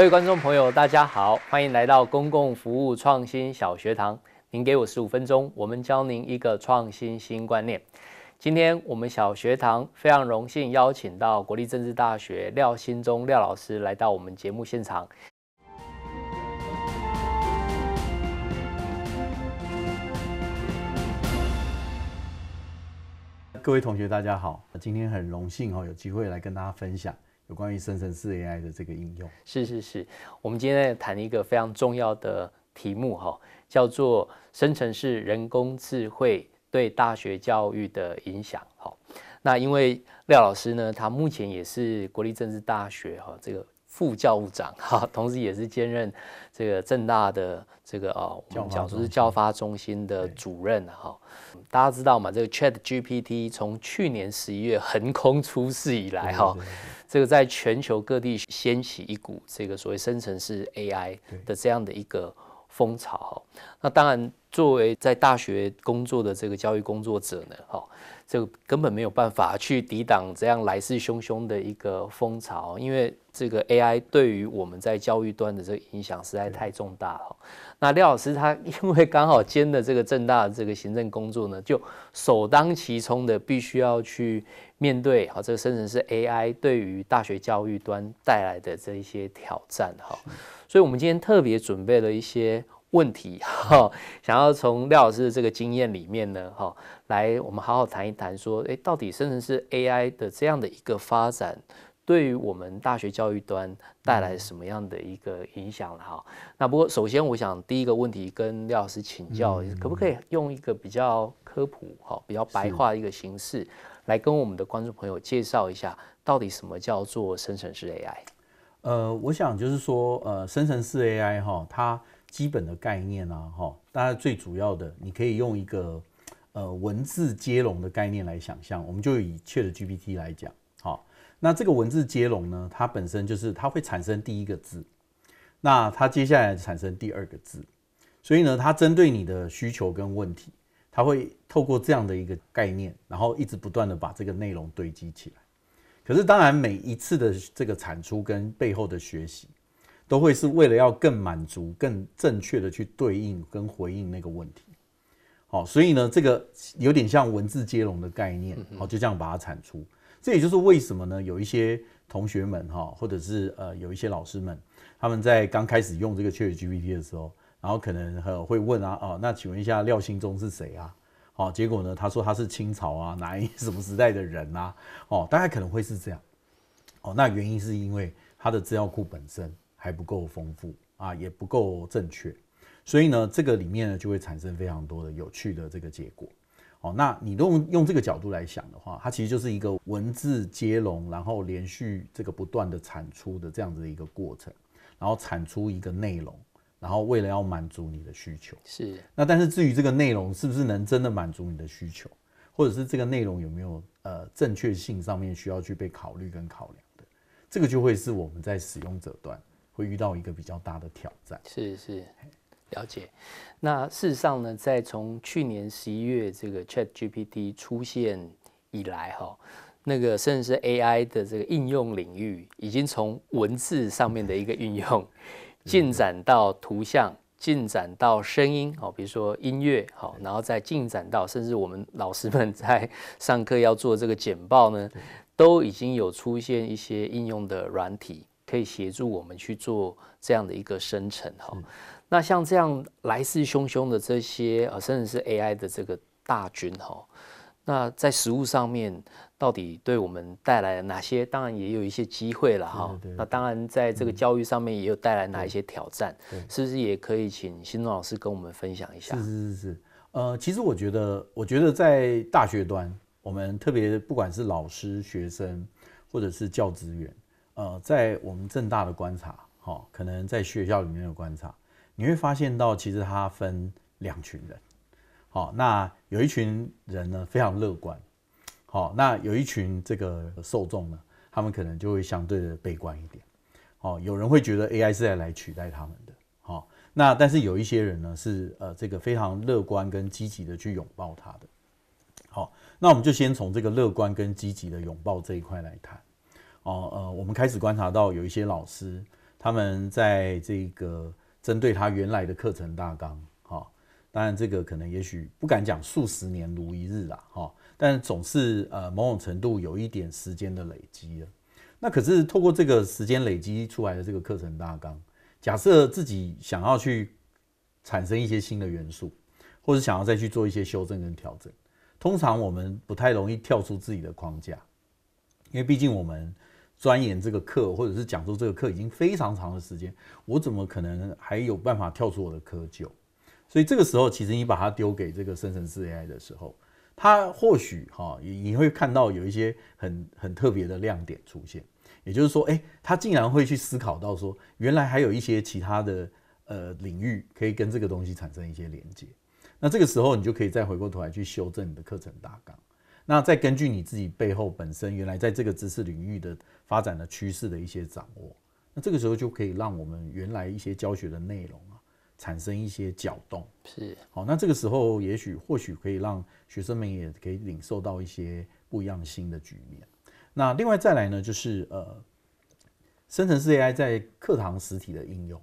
各位观众朋友，大家好，欢迎来到公共服务创新小学堂。您给我十五分钟，我们教您一个创新新观念。今天我们小学堂非常荣幸邀请到国立政治大学廖新忠廖老师来到我们节目现场。各位同学，大家好，今天很荣幸哦，有机会来跟大家分享。有关于生成式 AI 的这个应用，是是是，我们今天在谈一个非常重要的题目哈，叫做生成式人工智能对大学教育的影响。好，那因为廖老师呢，他目前也是国立政治大学哈这个。副教务长 哈，同时也是兼任这个正大的这个啊，我们讲就是教发中心的主任哈。大家知道嘛，这个 Chat GPT 从去年十一月横空出世以来哈，这个在全球各地掀起一股这个所谓生成式 AI 的这样的一个风潮哈。那当然，作为在大学工作的这个教育工作者呢哈。这根本没有办法去抵挡这样来势汹汹的一个风潮，因为这个 AI 对于我们在教育端的这个影响实在太重大了。那廖老师他因为刚好兼的这个正大的这个行政工作呢，就首当其冲的必须要去面对哈这个生成式 AI 对于大学教育端带来的这一些挑战哈，所以我们今天特别准备了一些。问题 哈，想要从廖老师的这个经验里面呢，哈，来我们好好谈一谈，说，诶，到底生成式 AI 的这样的一个发展，对于我们大学教育端带来什么样的一个影响了哈？那不过首先，我想第一个问题跟廖老师请教，可不可以用一个比较科普哈、比较白话的一个形式，来跟我们的观众朋友介绍一下，到底什么叫做生成式 AI？呃，我想就是说，呃，生成式 AI 哈，它基本的概念啊，哈，当然最主要的，你可以用一个呃文字接龙的概念来想象。我们就以 Chat GPT 来讲，好，那这个文字接龙呢，它本身就是它会产生第一个字，那它接下来产生第二个字，所以呢，它针对你的需求跟问题，它会透过这样的一个概念，然后一直不断的把这个内容堆积起来。可是当然每一次的这个产出跟背后的学习。都会是为了要更满足、更正确的去对应跟回应那个问题，好，所以呢，这个有点像文字接龙的概念，好，就这样把它产出。这也就是为什么呢？有一些同学们哈，或者是呃有一些老师们，他们在刚开始用这个 Chat GPT 的时候，然后可能会问啊，哦，那请问一下廖兴忠是谁啊？好，结果呢，他说他是清朝啊，哪一什么时代的人啊？哦，大概可能会是这样。哦，那原因是因为他的资料库本身。还不够丰富啊，也不够正确，所以呢，这个里面呢就会产生非常多的有趣的这个结果。哦，那你用用这个角度来想的话，它其实就是一个文字接龙，然后连续这个不断的产出的这样子的一个过程，然后产出一个内容，然后为了要满足你的需求是。那但是至于这个内容是不是能真的满足你的需求，或者是这个内容有没有呃正确性上面需要去被考虑跟考量的，这个就会是我们在使用者端。会遇到一个比较大的挑战，是是了解。那事实上呢，在从去年十一月这个 Chat GPT 出现以来，哈，那个甚至是 AI 的这个应用领域，已经从文字上面的一个运用，进展到图像，进展到声音，好，比如说音乐，好，然后再进展到，甚至我们老师们在上课要做这个简报呢，都已经有出现一些应用的软体。可以协助我们去做这样的一个生成哈，那像这样来势汹汹的这些呃，甚至是 AI 的这个大军哈，那在实务上面到底对我们带来了哪些？当然也有一些机会了哈。那当然在这个教育上面也有带来哪一些挑战？是不是也可以请新中老师跟我们分享一下？是是是是，呃，其实我觉得，我觉得在大学端，我们特别不管是老师、学生或者是教职员。呃，在我们正大的观察，哈，可能在学校里面的观察，你会发现到，其实它分两群人，好，那有一群人呢非常乐观，好，那有一群这个受众呢，他们可能就会相对的悲观一点，哦，有人会觉得 AI 是在来取代他们的，好，那但是有一些人呢是呃这个非常乐观跟积极的去拥抱它的，好，那我们就先从这个乐观跟积极的拥抱这一块来谈。哦，呃，我们开始观察到有一些老师，他们在这个针对他原来的课程大纲，哈，当然这个可能也许不敢讲数十年如一日啦，哈，但总是呃某种程度有一点时间的累积了。那可是透过这个时间累积出来的这个课程大纲，假设自己想要去产生一些新的元素，或者想要再去做一些修正跟调整，通常我们不太容易跳出自己的框架，因为毕竟我们。钻研这个课，或者是讲出这个课已经非常长的时间，我怎么可能还有办法跳出我的窠臼？所以这个时候，其实你把它丢给这个生成式 AI 的时候，它或许哈，你会看到有一些很很特别的亮点出现。也就是说，诶，它竟然会去思考到说，原来还有一些其他的呃领域可以跟这个东西产生一些连接。那这个时候，你就可以再回过头来去修正你的课程大纲。那再根据你自己背后本身原来在这个知识领域的发展的趋势的一些掌握，那这个时候就可以让我们原来一些教学的内容啊产生一些搅动，是好，那这个时候也许或许可以让学生们也可以领受到一些不一样新的局面。那另外再来呢，就是呃，生成式 AI 在课堂实体的应用，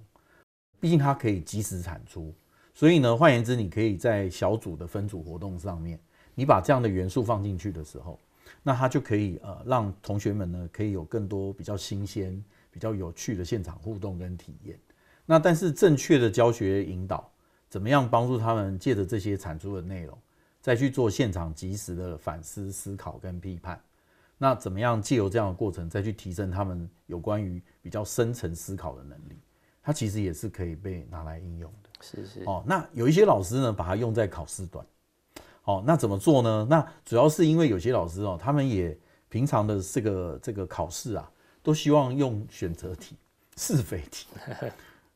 毕竟它可以及时产出，所以呢，换言之，你可以在小组的分组活动上面。你把这样的元素放进去的时候，那它就可以呃让同学们呢可以有更多比较新鲜、比较有趣的现场互动跟体验。那但是正确的教学引导，怎么样帮助他们借着这些产出的内容，再去做现场及时的反思、思考跟批判？那怎么样借由这样的过程，再去提升他们有关于比较深层思考的能力？它其实也是可以被拿来应用的。是是哦，那有一些老师呢，把它用在考试段，哦，那怎么做呢？那主要是因为有些老师哦，他们也平常的这个这个考试啊，都希望用选择题、是非题。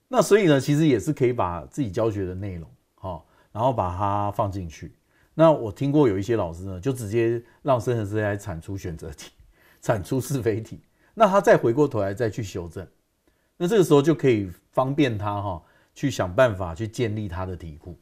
那所以呢，其实也是可以把自己教学的内容哦，然后把它放进去。那我听过有一些老师呢，就直接让学生生来产出选择题、产出是非题。那他再回过头来再去修正。那这个时候就可以方便他哈，去想办法去建立他的题库。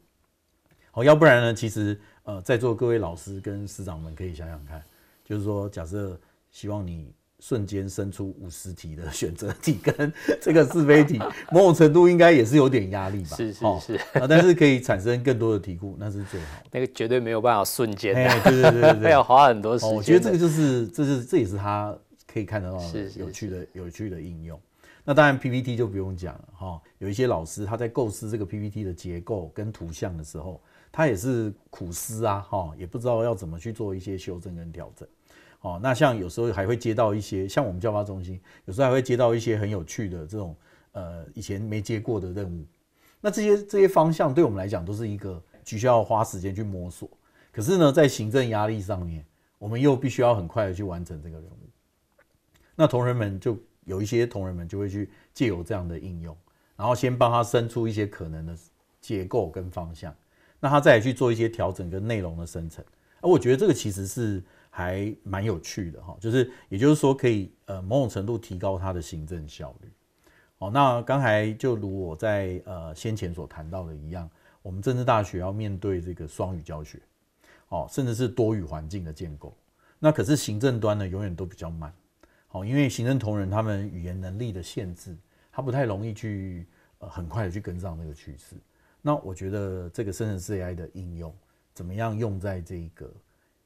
好，要不然呢？其实，呃，在座各位老师跟师长们可以想想看，就是说，假设希望你瞬间生出五十题的选择题跟这个是非题，某种程度应该也是有点压力吧？是是是，啊，但是可以产生更多的题库，那是最好。那个绝对没有办法瞬间，对对对对，要花很多时间。我觉得这个就是，这是这也是他可以看得到的有趣的、有趣的应用。那当然 PPT 就不用讲了哈，有一些老师他在构思这个 PPT 的结构跟图像的时候。他也是苦思啊，哈，也不知道要怎么去做一些修正跟调整，哦，那像有时候还会接到一些，像我们教发中心有时候还会接到一些很有趣的这种，呃，以前没接过的任务，那这些这些方向对我们来讲都是一个，只需要花时间去摸索，可是呢，在行政压力上面，我们又必须要很快的去完成这个任务，那同仁们就有一些同仁们就会去借由这样的应用，然后先帮他生出一些可能的结构跟方向。那他再去做一些调整跟内容的生成，我觉得这个其实是还蛮有趣的哈，就是也就是说可以呃某种程度提高它的行政效率。好，那刚才就如我在呃先前所谈到的一样，我们政治大学要面对这个双语教学，哦甚至是多语环境的建构，那可是行政端呢永远都比较慢，好，因为行政同仁他们语言能力的限制，他不太容易去呃很快的去跟上那个趋势。那我觉得这个生成 AI 的应用，怎么样用在这个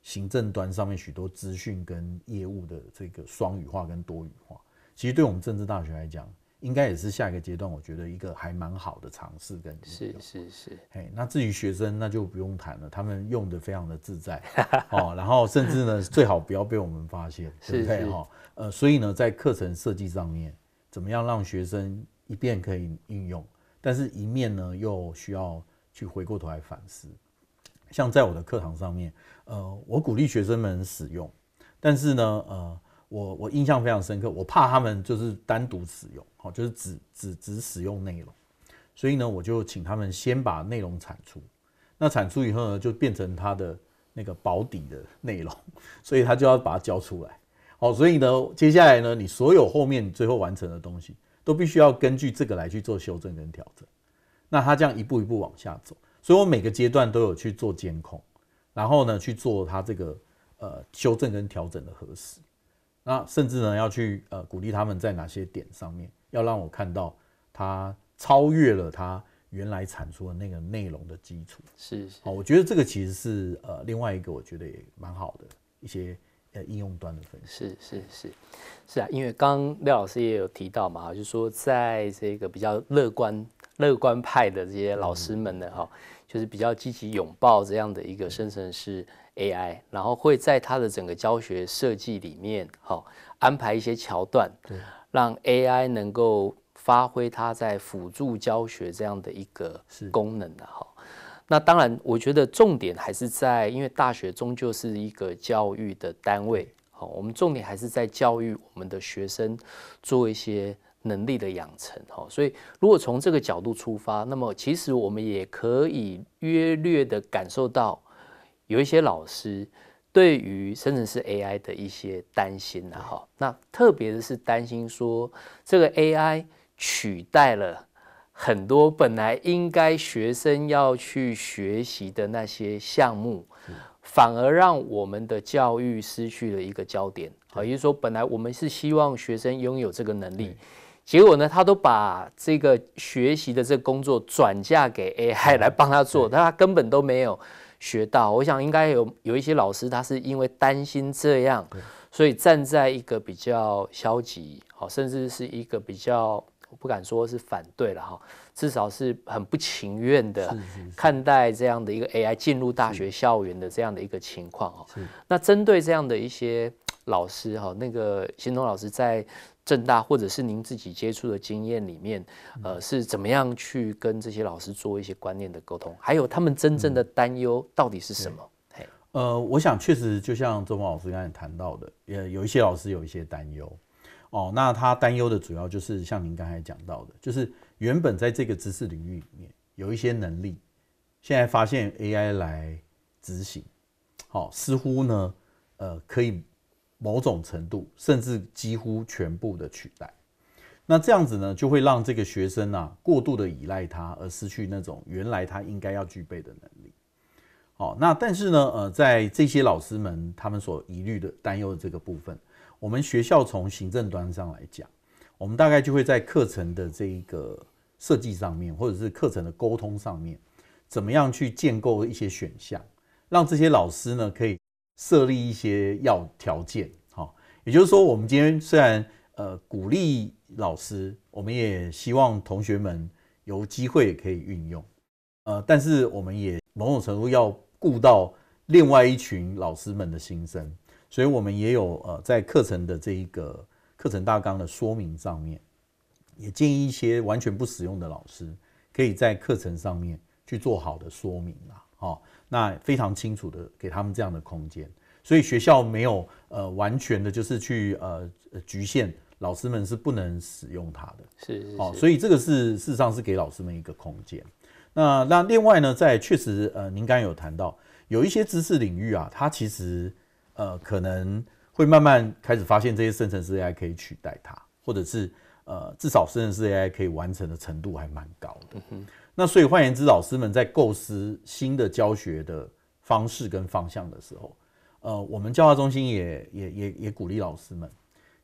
行政端上面？许多资讯跟业务的这个双语化跟多语化，其实对我们政治大学来讲，应该也是下一个阶段。我觉得一个还蛮好的尝试跟是是是，那至于学生，那就不用谈了，他们用的非常的自在哦。然后甚至呢，最好不要被我们发现，对不对哈？呃，所以呢，在课程设计上面，怎么样让学生一遍可以运用？但是一面呢，又需要去回过头来反思。像在我的课堂上面，呃，我鼓励学生们使用，但是呢，呃，我我印象非常深刻，我怕他们就是单独使用，好，就是只只只使用内容，所以呢，我就请他们先把内容产出。那产出以后呢，就变成他的那个保底的内容，所以他就要把它交出来。好，所以呢，接下来呢，你所有后面最后完成的东西。都必须要根据这个来去做修正跟调整，那他这样一步一步往下走，所以我每个阶段都有去做监控，然后呢去做他这个呃修正跟调整的核实，那甚至呢要去呃鼓励他们在哪些点上面，要让我看到他超越了他原来产出的那个内容的基础，是是，好，我觉得这个其实是呃另外一个我觉得也蛮好的一些。呃，应用端的分析是是是是啊，因为刚刚廖老师也有提到嘛，就说在这个比较乐观乐观派的这些老师们呢，哈，就是比较积极拥抱这样的一个生成式 AI，然后会在他的整个教学设计里面，哈，安排一些桥段，对，让 AI 能够发挥它在辅助教学这样的一个功能的，哈。那当然，我觉得重点还是在，因为大学终究是一个教育的单位，好，我们重点还是在教育我们的学生做一些能力的养成，好，所以如果从这个角度出发，那么其实我们也可以约略的感受到，有一些老师对于深圳市 AI 的一些担心呐，哈，那特别的是担心说这个 AI 取代了。很多本来应该学生要去学习的那些项目，反而让我们的教育失去了一个焦点。好，也就是说，本来我们是希望学生拥有这个能力，结果呢，他都把这个学习的这工作转嫁给 AI 来帮他做，但他根本都没有学到。我想，应该有有一些老师，他是因为担心这样，所以站在一个比较消极，好，甚至是一个比较。不敢说是反对了哈，至少是很不情愿的看待这样的一个 AI 进入大学校园的这样的一个情况哦。那针对这样的一些老师哈，那个新东老师在正大或者是您自己接触的经验里面，呃，是怎么样去跟这些老师做一些观念的沟通？还有他们真正的担忧到底是什么？呃，我想确实就像周峰老师刚才谈到的，也有一些老师有一些担忧。哦，那他担忧的主要就是像您刚才讲到的，就是原本在这个知识领域里面有一些能力，现在发现 AI 来执行，好似乎呢，呃，可以某种程度甚至几乎全部的取代。那这样子呢，就会让这个学生啊过度的依赖他，而失去那种原来他应该要具备的能力。好，那但是呢，呃，在这些老师们他们所疑虑的担忧的这个部分。我们学校从行政端上来讲，我们大概就会在课程的这一个设计上面，或者是课程的沟通上面，怎么样去建构一些选项，让这些老师呢可以设立一些要条件，好，也就是说，我们今天虽然呃鼓励老师，我们也希望同学们有机会可以运用，呃，但是我们也某种程度要顾到另外一群老师们的心声。所以，我们也有呃，在课程的这一个课程大纲的说明上面，也建议一些完全不使用的老师，可以在课程上面去做好的说明啊，哦，那非常清楚的给他们这样的空间。所以，学校没有呃完全的，就是去呃局限老师们是不能使用它的。是是是。哦，所以这个是事实上是给老师们一个空间。那那另外呢，在确实呃，您刚有谈到，有一些知识领域啊，它其实。呃，可能会慢慢开始发现这些生成式 AI 可以取代它，或者是呃，至少生成式 AI 可以完成的程度还蛮高的。那所以换言之，老师们在构思新的教学的方式跟方向的时候，呃，我们教化中心也也也也鼓励老师们，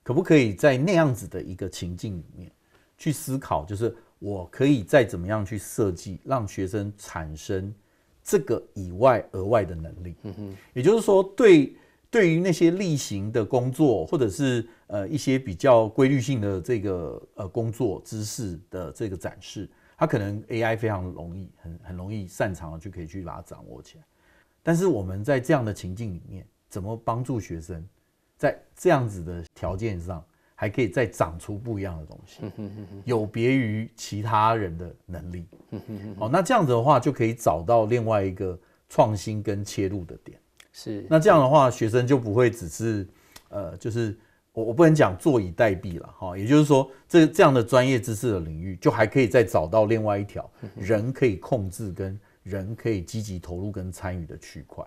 可不可以在那样子的一个情境里面去思考，就是我可以再怎么样去设计，让学生产生这个以外额外的能力。嗯也就是说对。对于那些例行的工作，或者是呃一些比较规律性的这个呃工作知识的这个展示，它可能 AI 非常容易，很很容易擅长了，就可以去把它掌握起来。但是我们在这样的情境里面，怎么帮助学生在这样子的条件上，还可以再长出不一样的东西，有别于其他人的能力？哦，那这样子的话，就可以找到另外一个创新跟切入的点。是，那这样的话，学生就不会只是，呃，就是我我不能讲坐以待毙了哈。也就是说，这这样的专业知识的领域，就还可以再找到另外一条人可以控制跟人可以积极投入跟参与的区块。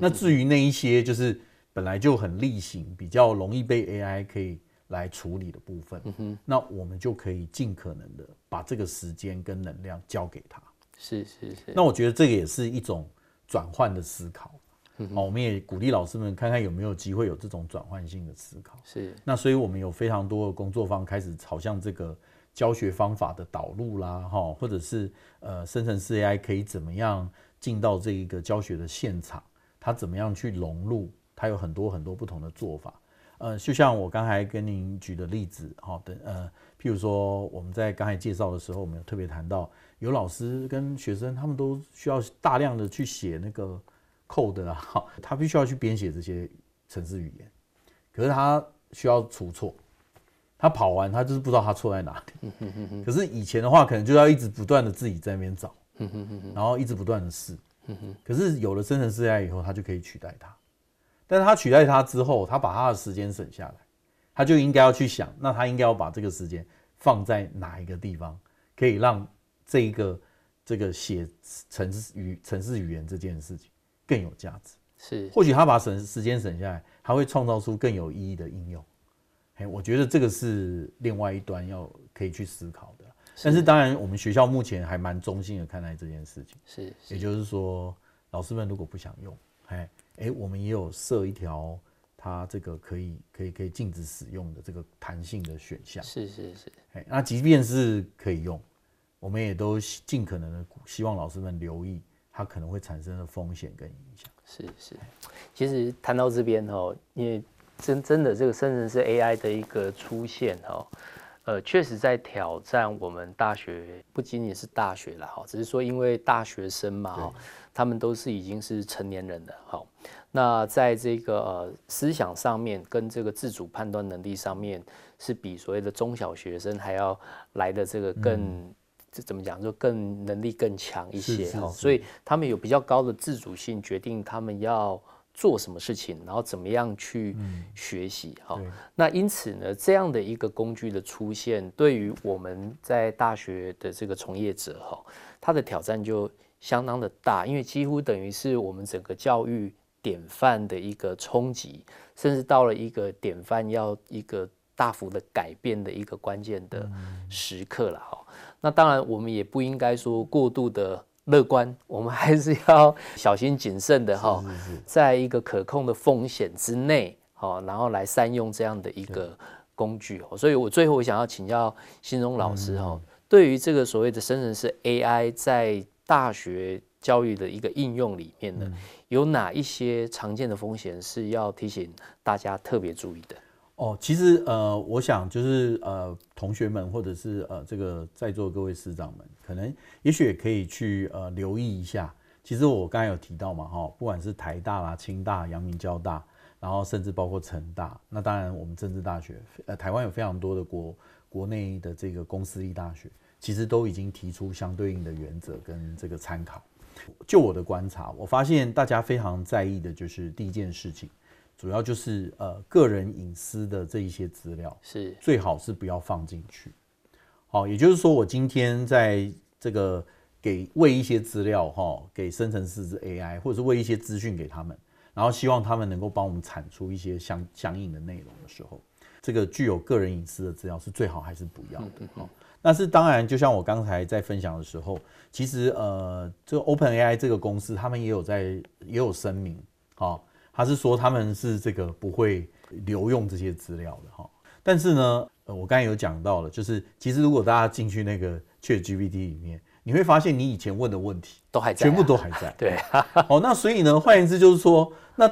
那至于那一些就是本来就很例行、比较容易被 AI 可以来处理的部分，那我们就可以尽可能的把这个时间跟能量交给他。是是是。那我觉得这个也是一种转换的思考。好，我们也鼓励老师们看看有没有机会有这种转换性的思考。是，那所以，我们有非常多的工作方开始朝向这个教学方法的导入啦，哈，或者是呃，生成式 AI 可以怎么样进到这一个教学的现场？它怎么样去融入？它有很多很多不同的做法。呃，就像我刚才跟您举的例子，哈，的呃，譬如说我们在刚才介绍的时候，我们有特别谈到有老师跟学生，他们都需要大量的去写那个。扣的哈，他必须要去编写这些程式语言，可是他需要出错，他跑完他就是不知道他错在哪。里。可是以前的话，可能就要一直不断的自己在那边找，然后一直不断的试，可是有了生成式 AI 以后，他就可以取代他，但是他取代他之后，他把他的时间省下来，他就应该要去想，那他应该要把这个时间放在哪一个地方，可以让这一个这个写程式语程式语言这件事情。更有价值是，或许他把省时间省下来，他会创造出更有意义的应用。哎，我觉得这个是另外一端要可以去思考的。但是当然，我们学校目前还蛮中性的看待这件事情。是，也就是说，老师们如果不想用，哎哎，我们也有设一条，它这个可以可以可以禁止使用的这个弹性的选项。是是是，哎，那即便是可以用，我们也都尽可能的希望老师们留意。它可能会产生的风险跟影响是是，其实谈到这边哦，因为真真的这个生成式 AI 的一个出现哈，呃，确实在挑战我们大学不仅仅是大学了哈，只是说因为大学生嘛哈，他们都是已经是成年人了哈，那在这个思想上面跟这个自主判断能力上面，是比所谓的中小学生还要来的这个更。这怎么讲就更能力更强一些哈，所以他们有比较高的自主性，决定他们要做什么事情，然后怎么样去学习哈。那因此呢，这样的一个工具的出现，对于我们在大学的这个从业者哈，他的挑战就相当的大，因为几乎等于是我们整个教育典范的一个冲击，甚至到了一个典范要一个大幅的改变的一个关键的时刻了哈。那当然，我们也不应该说过度的乐观，我们还是要 小心谨慎的哈，在一个可控的风险之内，好，然后来善用这样的一个工具。所以我最后我想要请教新中老师哈，对于这个所谓的生成式 AI 在大学教育的一个应用里面呢，有哪一些常见的风险是要提醒大家特别注意的？哦，其实呃，我想就是呃，同学们或者是呃，这个在座各位师长们，可能也许也可以去呃，留意一下。其实我刚才有提到嘛，哈，不管是台大啦、清大、阳明交大，然后甚至包括成大，那当然我们政治大学，呃，台湾有非常多的国国内的这个公私立大学，其实都已经提出相对应的原则跟这个参考。就我的观察，我发现大家非常在意的就是第一件事情。主要就是呃，个人隐私的这一些资料是最好是不要放进去。好，也就是说，我今天在这个给喂一些资料哈，给生成式 AI，或者是喂一些资讯给他们，然后希望他们能够帮我们产出一些相相应的内容的时候，这个具有个人隐私的资料是最好还是不要的。好，那是当然，就像我刚才在分享的时候，其实呃，这个 OpenAI 这个公司他们也有在也有声明，好。他是说他们是这个不会留用这些资料的哈，但是呢，我刚才有讲到了，就是其实如果大家进去那个 Chat GPT 里面，你会发现你以前问的问题都还全部都还在对，哦，那所以呢，换言之就是说，那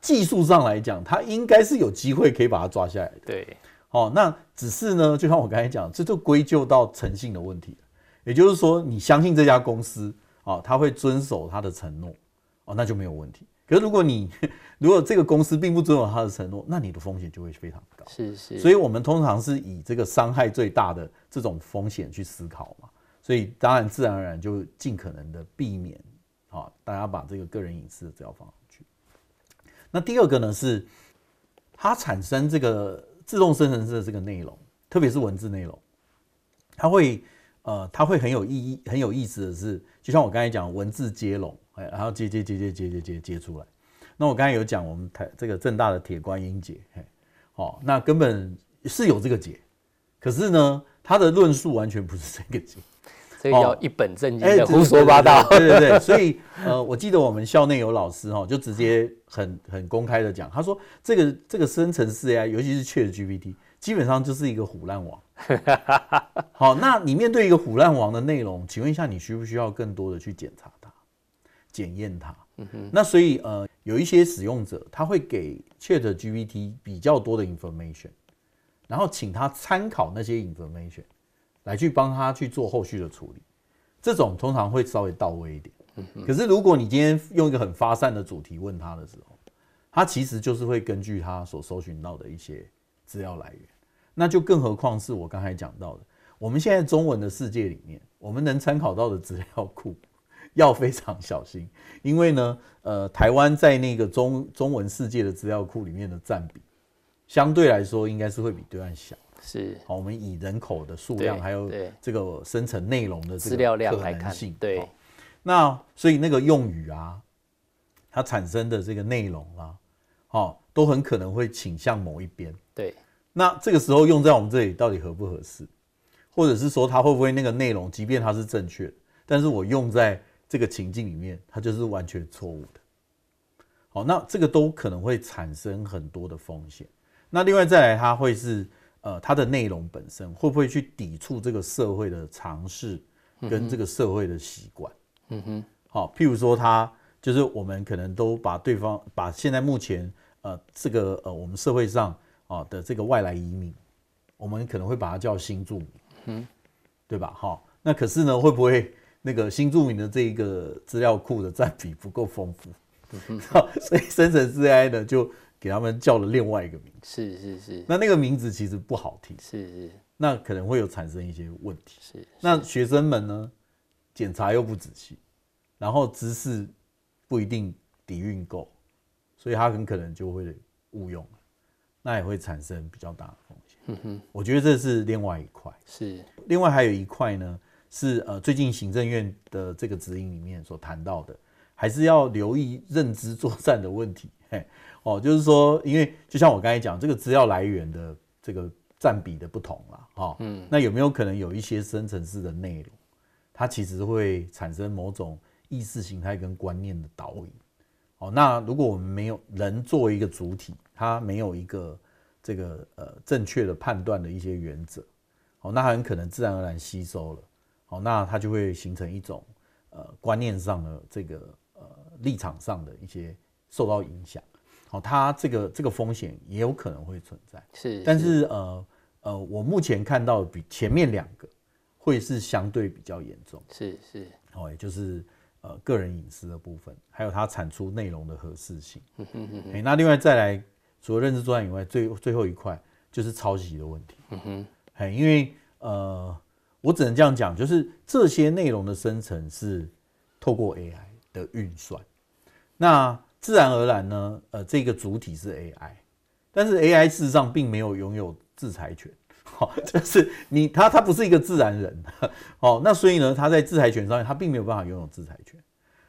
技术上来讲，它应该是有机会可以把它抓下来的对，哦，那只是呢，就像我刚才讲，这就归咎到诚信的问题也就是说，你相信这家公司啊，他会遵守他的承诺哦，那就没有问题。可是如果你 如果这个公司并不遵守他的承诺，那你的风险就会非常高。是是，所以我们通常是以这个伤害最大的这种风险去思考嘛。所以当然自然而然就尽可能的避免啊，大家把这个个人隐私资料放上去。那第二个呢是，它产生这个自动生成式的这个内容，特别是文字内容，它会呃它会很有意义很有意思的是，就像我刚才讲文字接龙。哎，然后接接接接接接接出来。那我刚才有讲，我们台这个正大的铁观音节，哎，好，那根本是有这个节，可是呢，他的论述完全不是这个节，所以叫一本正经的胡说八道。对对对，所以呃，我记得我们校内有老师哈，就直接很很公开的讲，他说这个这个生成式 AI，尤其是 Chat GPT，基本上就是一个虎烂王。好，那你面对一个虎烂王的内容，请问一下，你需不需要更多的去检查？检验它，那所以呃，有一些使用者他会给 Chat GPT 比较多的 information，然后请他参考那些 information 来去帮他去做后续的处理，这种通常会稍微到位一点。可是如果你今天用一个很发散的主题问他的时候，他其实就是会根据他所搜寻到的一些资料来源，那就更何况是我刚才讲到的，我们现在中文的世界里面，我们能参考到的资料库。要非常小心，因为呢，呃，台湾在那个中中文世界的资料库里面的占比，相对来说应该是会比对岸小。是，好，我们以人口的数量还有这个生成内容的资料量来看，对。那所以那个用语啊，它产生的这个内容啊，哦，都很可能会倾向某一边。对。那这个时候用在我们这里到底合不合适，或者是说它会不会那个内容，即便它是正确的，但是我用在这个情境里面，它就是完全错误的。好，那这个都可能会产生很多的风险。那另外再来，它会是呃，它的内容本身会不会去抵触这个社会的尝试跟这个社会的习惯？嗯哼。好，譬如说，它就是我们可能都把对方把现在目前呃这个呃我们社会上啊的这个外来移民，我们可能会把它叫新住民，嗯，对吧？好，那可是呢，会不会？那个新著名的这一个资料库的占比不够丰富，所以生成 AI 呢就给他们叫了另外一个名。是是是。那那个名字其实不好听。是是。那可能会有产生一些问题。是。那学生们呢检查又不仔细，然后知识不一定底蕴够，所以他很可能就会误用那也会产生比较大的风险。嗯哼，我觉得这是另外一块。是。另外还有一块呢。是呃，最近行政院的这个指引里面所谈到的，还是要留意认知作战的问题。嘿，哦，就是说，因为就像我刚才讲，这个资料来源的这个占比的不同啦，哈，嗯，那有没有可能有一些深层次的内容，它其实会产生某种意识形态跟观念的导引？哦，那如果我们没有人作为一个主体，它没有一个这个呃正确的判断的一些原则，哦，那很可能自然而然吸收了。哦，那它就会形成一种，呃，观念上的这个呃立场上的一些受到影响。好，它这个这个风险也有可能会存在。是，但是呃呃，我目前看到比前面两个会是相对比较严重。是是。哦，也就是呃个人隐私的部分，还有它产出内容的合适性。那另外再来，除了认知作战以外，最最后一块就是抄袭的问题。嗯哼。哎，因为呃。我只能这样讲，就是这些内容的生成是透过 AI 的运算，那自然而然呢，呃，这个主体是 AI，但是 AI 事实上并没有拥有制裁权，哦，就是你，他他不是一个自然人，哦，那所以呢，他在制裁权上面，他并没有办法拥有制裁权。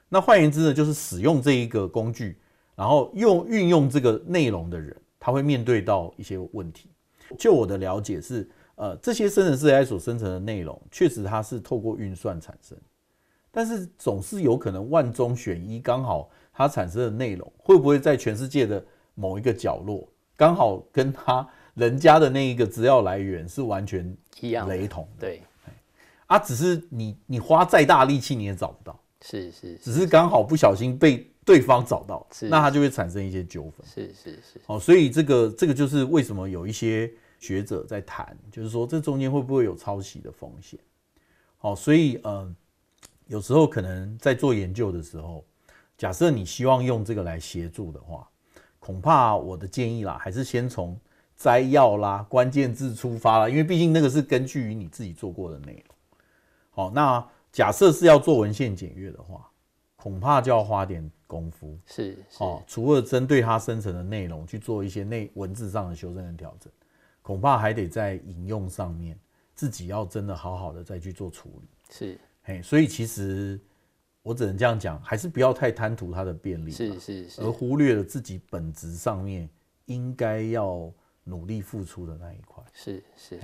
那换言之呢，就是使用这一个工具，然后用运用这个内容的人，他会面对到一些问题。就我的了解是。呃，这些生成 AI 所生成的内容，确实它是透过运算产生，但是总是有可能万中选一，刚好它产生的内容会不会在全世界的某一个角落，刚好跟他人家的那一个资料来源是完全一样雷同？对，啊，只是你你花再大力气你也找不到，是是，只是刚好不小心被对方找到，那他就会产生一些纠纷。是是是，哦，所以这个这个就是为什么有一些。学者在谈，就是说这中间会不会有抄袭的风险？好，所以呃，有时候可能在做研究的时候，假设你希望用这个来协助的话，恐怕我的建议啦，还是先从摘要啦、关键字出发啦，因为毕竟那个是根据于你自己做过的内容。好，那假设是要做文献检阅的话，恐怕就要花点功夫。是，哦，除了针对它生成的内容去做一些内文字上的修正跟调整。恐怕还得在引用上面，自己要真的好好的再去做处理。是，嘿，所以其实我只能这样讲，还是不要太贪图他的便利，是是是，而忽略了自己本质上面应该要努力付出的那一块。是是。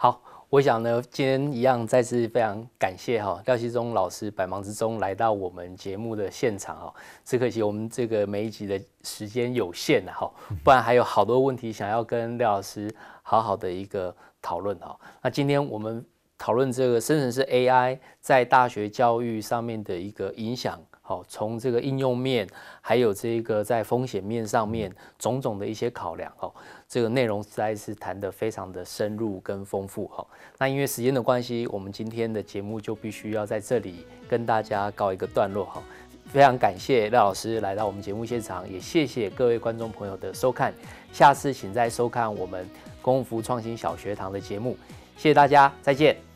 好，我想呢，今天一样再次非常感谢哈廖锡中老师百忙之中来到我们节目的现场哈，只可惜我们这个每一集的时间有限哈，不然还有好多问题想要跟廖老师好好的一个讨论哈。那今天我们讨论这个生成式 AI 在大学教育上面的一个影响，好，从这个应用面，还有这个在风险面上面种种的一些考量哈。这个内容实在是谈得非常的深入跟丰富哈，那因为时间的关系，我们今天的节目就必须要在这里跟大家告一个段落哈。非常感谢廖老师来到我们节目现场，也谢谢各位观众朋友的收看，下次请再收看我们功夫创新小学堂的节目，谢谢大家，再见。